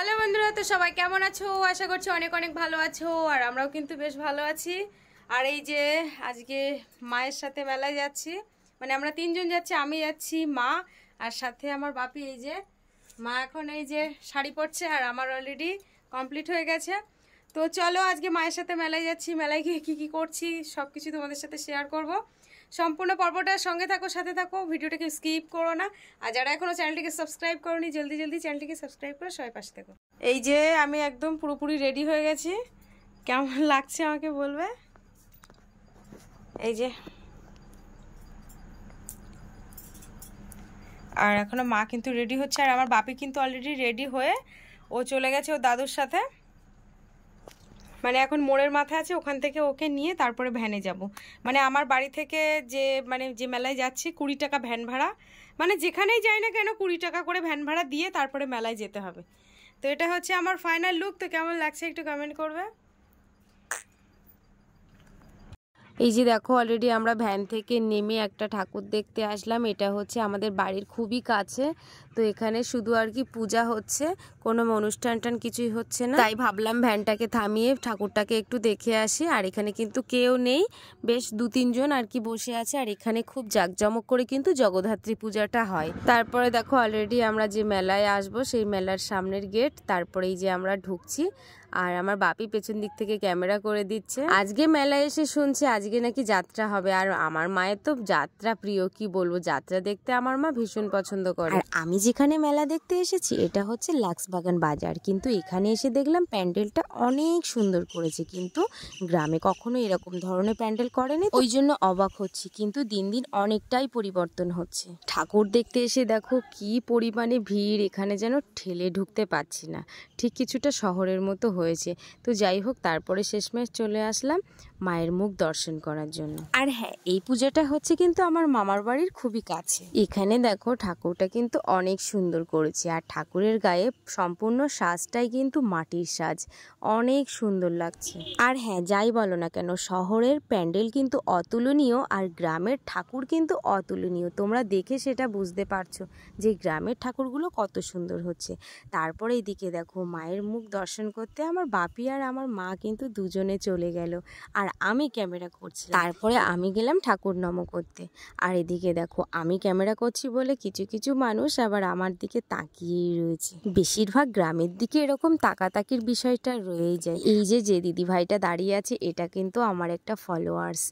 hello বন্ধুরা তো সবাই কেমন আছো আশা করছি অনেক অনেক ভালো আছো আর আমরাও কিন্তু বেশ ভালো আছি আর এই যে আজকে মায়ের সাথে মেলায় যাচ্ছি মানে আমরা তিনজন যাচ্ছি আমি যাচ্ছি মা আর সাথে আমার বাপি এই যে মা এখন এই যে শাড়ি পরছে আর আমার অলরেডি কমপ্লিট হয়ে গেছে তো চলো আজকে মায়ের সাথে মেলায় যাচ্ছি মেলায় গিয়ে কী কী করছি সব কিছু তোমাদের সাথে শেয়ার করব সম্পূর্ণ পর্বটার সঙ্গে থাকো সাথে থাকো ভিডিওটাকে স্কিপ করো না আর যারা এখনও চ্যানেলটিকে সাবস্ক্রাইব করোনি জলদি জলদি চ্যানেলটিকে সাবস্ক্রাইব করে সবাই পাশে থাকো এই যে আমি একদম পুরোপুরি রেডি হয়ে গেছি কেমন লাগছে আমাকে বলবে এই যে আর এখনও মা কিন্তু রেডি হচ্ছে আর আমার বাপি কিন্তু অলরেডি রেডি হয়ে ও চলে গেছে ও দাদুর সাথে মানে এখন মোড়ের মাথা আছে ওখান থেকে ওকে নিয়ে তারপরে ভ্যানে যাব মানে আমার বাড়ি থেকে যে মানে যে মেলায় যাচ্ছি কুড়ি টাকা ভ্যান ভাড়া মানে যেখানেই যাই না কেন কুড়ি টাকা করে ভ্যান ভাড়া দিয়ে তারপরে মেলায় যেতে হবে তো এটা হচ্ছে আমার ফাইনাল লুক তো কেমন লাগছে একটু কমেন্ট করবে এই যে দেখো অলরেডি আমরা ভ্যান থেকে নেমে একটা ঠাকুর দেখতে আসলাম এটা হচ্ছে আমাদের বাড়ির খুবই কাছে তো এখানে শুধু আর কি পূজা হচ্ছে কোনো অনুষ্ঠান টান কিছুই হচ্ছে না তাই ভাবলাম ভ্যানটাকে থামিয়ে ঠাকুরটাকে একটু দেখে আসি আর এখানে কিন্তু কেউ নেই বেশ দু তিনজন আর কি বসে আছে আর এখানে খুব জাঁকজমক করে কিন্তু জগদ্ধাত্রী পূজাটা হয় তারপরে দেখো অলরেডি আমরা যে মেলায় আসব সেই মেলার সামনের গেট তারপরেই যে আমরা ঢুকছি আর আমার বাপি পেছন দিক থেকে ক্যামেরা করে দিচ্ছে আজকে মেলায় এসে শুনছি আজকে নাকি যাত্রা হবে আর আমার মায়ের তো যাত্রা প্রিয় কি বলবো যাত্রা দেখতে আমার মা ভীষণ পছন্দ করে আর আমি যেখানে মেলা দেখতে এসেছি এটা হচ্ছে লাক্সবাগান বাজার কিন্তু এখানে এসে দেখলাম প্যান্ডেলটা অনেক সুন্দর করেছে কিন্তু গ্রামে কখনো এরকম ধরনের প্যান্ডেল করেনি ওই জন্য অবাক হচ্ছি কিন্তু দিন দিন অনেকটাই পরিবর্তন হচ্ছে ঠাকুর দেখতে এসে দেখো কি পরিমাণে ভিড় এখানে যেন ঠেলে ঢুকতে পারছি না ঠিক কিছুটা শহরের মতো হয়েছে তো যাই হোক তারপরে শেষমেশ চলে আসলাম মায়ের মুখ দর্শন করার জন্য আর হ্যাঁ এই পূজাটা হচ্ছে কিন্তু আমার মামার বাড়ির খুবই কাছে এখানে দেখো ঠাকুরটা কিন্তু অনেক সুন্দর করেছে আর ঠাকুরের গায়ে সম্পূর্ণ সাজটাই কিন্তু মাটির সাজ অনেক সুন্দর লাগছে আর হ্যাঁ যাই বলো না কেন শহরের প্যান্ডেল কিন্তু অতুলনীয় আর গ্রামের ঠাকুর কিন্তু অতুলনীয় তোমরা দেখে সেটা বুঝতে পারছো যে গ্রামের ঠাকুরগুলো কত সুন্দর হচ্ছে তারপরে এদিকে দেখো মায়ের মুখ দর্শন করতে আমার বাপি আর আমার মা কিন্তু দুজনে চলে গেল আর আমি ক্যামেরা করছি তারপরে আমি গেলাম ঠাকুর নম করতে আর এদিকে দেখো আমি ক্যামেরা করছি বলে কিছু কিছু মানুষ আবার আমার দিকে তাকিয়েই রয়েছে বেশিরভাগ গ্রামের দিকে এরকম তাকাতাকির বিষয়টা রয়েই যায় এই যে যে দিদিভাইটা দাঁড়িয়ে আছে এটা কিন্তু আমার একটা ফলোয়ার্স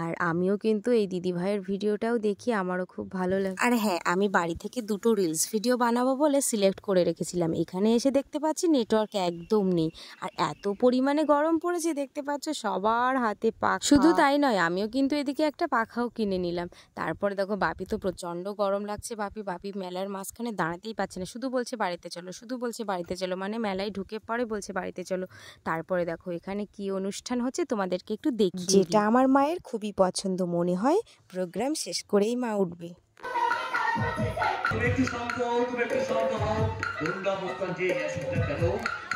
আর আমিও কিন্তু এই দিদিভাইয়ের ভিডিওটাও দেখি আমারও খুব ভালো লাগে আর হ্যাঁ আমি বাড়ি থেকে দুটো রিলস ভিডিও বানাবো বলে সিলেক্ট করে রেখেছিলাম এখানে এসে দেখতে পাচ্ছি নেটওয়ার্ক একদম নেই আর এত পরিমাণে গরম পড়েছে দেখতে পাচ্ছ সবার হাতে পাখা শুধু তাই নয় আমিও কিন্তু এদিকে একটা পাখাও কিনে নিলাম তারপরে দেখো বাপি তো প্রচণ্ড গরম লাগছে বাপি বাপি মেলার মাঝখানে দাঁড়াতেই পারছে না শুধু বলছে বাড়িতে চলো শুধু বলছে বাড়িতে চলো মানে মেলায় ঢুকে পরে বলছে বাড়িতে চলো তারপরে দেখো এখানে কি অনুষ্ঠান হচ্ছে তোমাদেরকে একটু দেখি যেটা আমার মায়ের খুবই পছন্দ মনে হয় প্রোগ্রাম শেষ করেই মা উঠবে তুমি একটু শান্ত তুমি একটু শান্ত হও দুর্গা মুখার্জি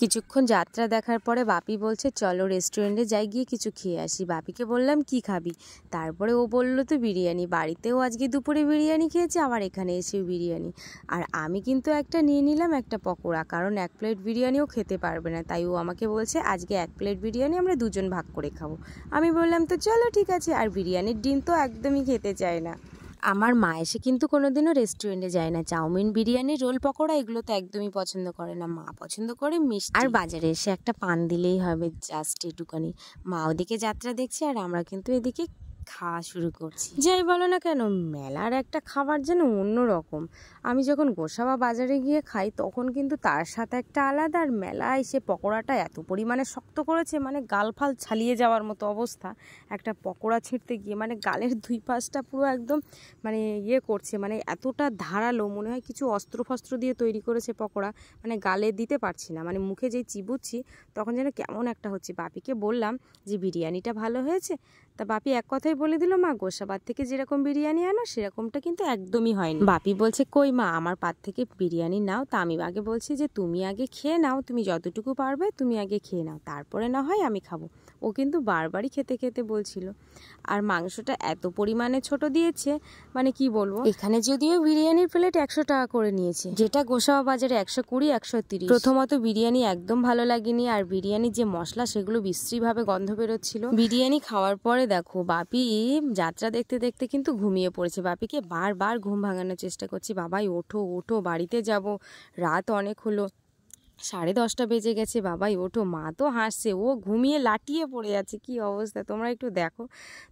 কিছুক্ষণ যাত্রা দেখার পরে বাপি বলছে চলো রেস্টুরেন্টে যাই গিয়ে কিছু খেয়ে আসি বাপিকে বললাম কি খাবি তারপরে ও বলল তো বিরিয়ানি বাড়িতেও আজকে দুপুরে বিরিয়ানি খেয়েছি আবার এখানে এসে বিরিয়ানি আর আমি কিন্তু একটা নিয়ে নিলাম একটা পকোড়া কারণ এক প্লেট বিরিয়ানিও খেতে পারবে না তাই ও আমাকে বলছে আজকে এক প্লেট বিরিয়ানি আমরা দুজন ভাগ করে খাবো আমি বললাম তো চলো ঠিক আছে আর বিরিয়ানির ডিম তো একদমই খেতে চায় না আমার মা এসে কিন্তু কোনোদিনও রেস্টুরেন্টে যায় না চাউমিন বিরিয়ানি রোল পকোড়া এগুলো তো একদমই পছন্দ করে না মা পছন্দ করে মিষ্টি আর বাজারে এসে একটা পান দিলেই হবে জাস্ট এটুকানি মা ওদিকে যাত্রা দেখছে আর আমরা কিন্তু এদিকে খাওয়া শুরু করছি যাই বলো না কেন মেলার একটা খাবার যেন অন্য রকম আমি যখন গোসাবা বাজারে গিয়ে খাই তখন কিন্তু তার সাথে একটা আলাদা আর মেলায় সে পকোড়াটা এত পরিমাণে শক্ত করেছে মানে গালফাল ছালিয়ে যাওয়ার মতো অবস্থা একটা পকোড়া ছিঁড়তে গিয়ে মানে গালের দুই পাশটা পুরো একদম মানে ইয়ে করছে মানে এতটা ধারালো মনে হয় কিছু অস্ত্র ফস্ত্র দিয়ে তৈরি করেছে পকোড়া মানে গালে দিতে পারছি না মানে মুখে যেই চিবুচ্ছি তখন যেন কেমন একটা হচ্ছে বাপিকে বললাম যে বিরিয়ানিটা ভালো হয়েছে তা বাপি এক কথায় কথাই বলে দিল মা গোসাবাদ থেকে যেরকম বিরিয়ানি আনো সেরকমটা কিন্তু একদমই হয়নি বাপি বলছে কই মা আমার পাত থেকে বিরিয়ানি নাও তা আমি আগে বলছি যে তুমি আগে খেয়ে নাও তুমি যতটুকু পারবে তুমি আগে খেয়ে নাও তারপরে না হয় আমি খাবো ও কিন্তু বারবারই খেতে খেতে বলছিল আর মাংসটা এত পরিমাণে ছোট দিয়েছে মানে কি বলবো এখানে যদিও বিরিয়ানির প্লেট একশো টাকা করে নিয়েছে যেটা গোসাবা বাজারে একশো কুড়ি একশো তিরিশ প্রথমত বিরিয়ানি একদম ভালো লাগেনি আর বিরিয়ানির যে মশলা সেগুলো বিশ্রীভাবে গন্ধ বেরোচ্ছিল বিরিয়ানি খাওয়ার পরে দেখো বাপি যাত্রা দেখতে দেখতে কিন্তু ঘুমিয়ে পড়েছে বাপিকে বারবার ঘুম ভাঙানোর চেষ্টা করছি বাবাই ওঠো ওঠো বাড়িতে যাব রাত অনেক হলো সাড়ে দশটা বেজে গেছে বাবাই ওঠো মা তো হাসছে ও ঘুমিয়ে লাটিয়ে পড়ে যাচ্ছে কি অবস্থা তোমরা একটু দেখো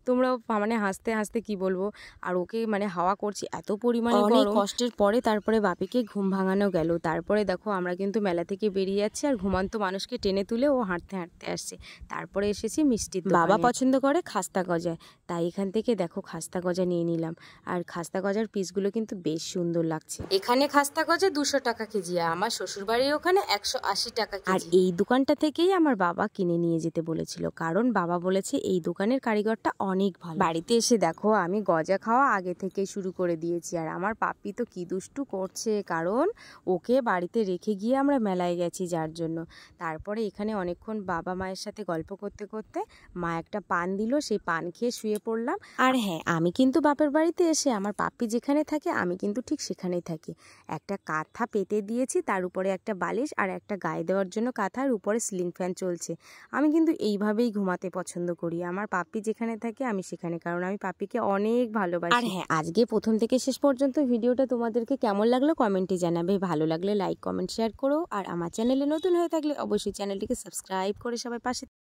তোমরাও মানে হাসতে হাসতে কি বলবো আর ওকে মানে হাওয়া করছি এত পরিমাণে অনেক কষ্টের পরে তারপরে বাপিকে ঘুম ভাঙানো গেল তারপরে দেখো আমরা কিন্তু মেলা থেকে বেরিয়ে যাচ্ছি আর ঘুমান্ত মানুষকে টেনে তুলে ও হাঁটতে হাঁটতে আসছে তারপরে এসেছি মিষ্টি বাবা পছন্দ করে খাস্তা গজায় তাই এখান থেকে দেখো খাস্তা গজা নিয়ে নিলাম আর খাস্তা গজার পিসগুলো কিন্তু বেশ সুন্দর লাগছে এখানে খাস্তা গজা দুশো টাকা কেজি আমার শ্বশুরবাড়ির ওখানে এক একশো আশি টাকা আর এই দোকানটা থেকেই আমার বাবা কিনে নিয়ে যেতে বলেছিল কারণ বাবা বলেছে এই দোকানের কারিগরটা অনেক ভালো বাড়িতে এসে দেখো আমি গজা খাওয়া আগে থেকে শুরু করে দিয়েছি আর আমার পাপি তো কি দুষ্টু করছে কারণ ওকে বাড়িতে রেখে গিয়ে আমরা মেলায় গেছি যার জন্য তারপরে এখানে অনেকক্ষণ বাবা মায়ের সাথে গল্প করতে করতে মা একটা পান দিল সেই পান খেয়ে শুয়ে পড়লাম আর হ্যাঁ আমি কিন্তু বাপের বাড়িতে এসে আমার পাপি যেখানে থাকে আমি কিন্তু ঠিক সেখানেই থাকি একটা কাঁথা পেতে দিয়েছি তার উপরে একটা বালিশ আর একটা গায়ে দেওয়ার জন্য কাঁথার উপরে সিলিং ফ্যান চলছে আমি কিন্তু এইভাবেই ঘুমাতে পছন্দ করি আমার পাপি যেখানে থাকে আমি সেখানে কারণ আমি পাপিকে অনেক ভালোবাসি আর হ্যাঁ আজকে প্রথম থেকে শেষ পর্যন্ত ভিডিওটা তোমাদেরকে কেমন লাগলো কমেন্টে জানাবে ভালো লাগলে লাইক কমেন্ট শেয়ার করো আর আমার চ্যানেলে নতুন হয়ে থাকলে অবশ্যই চ্যানেলটিকে সাবস্ক্রাইব করে সবাই পাশে